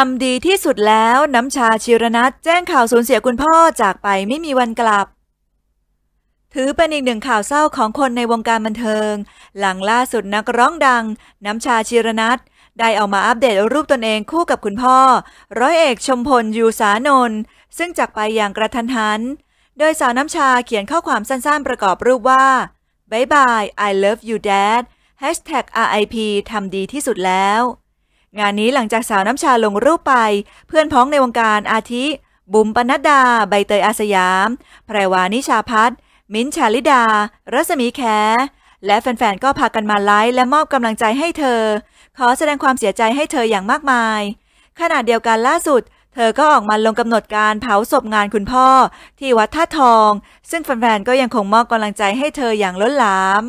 ทำดีที่สุดแล้ว น้ำชาชิรนัทแจ้งข่าวสูญเสียคุณพ่อจากไปไม่มีวันกลับ ถือเป็นอีกหนึ่งข่าวเศร้าของคนในวงการบันเทิง หลังล่าสุดนักร้องดัง น้ำชาชิรนัทได้เอามาอัปเดตรูปตนเองคู่กับคุณพ่อ ร้อยเอกชมพลยูสานน ซึ่งจากไปอย่างกระทันหัน โดยสาวน้ำชาเขียนข้อความสั้นๆประกอบรูปว่าบายบาย I love you dad #RIP ทำดีที่สุดแล้วงานนี้หลังจากสาวน้ำชาลงรูปไป เพื่อนพ้องในวงการอาทิ บุ๋มปนัดดา ใบเตยอาสยามแพรวานิชาพัฒน์มิ้นชาลิดา รัศมีแขและแฟนๆก็พากันมาไลฟ์และมอบกำลังใจให้เธอ ขอแสดงความเสียใจให้เธออย่างมากมายขณะเดียวกันล่าสุด เธอก็ออกมาลงกำหนดการเผาศพงานคุณพ่อ ที่วัดท่าทอง ซึ่งแฟนๆก็ยังคงมอบกำลังใจให้เธออย่างล้นหลาม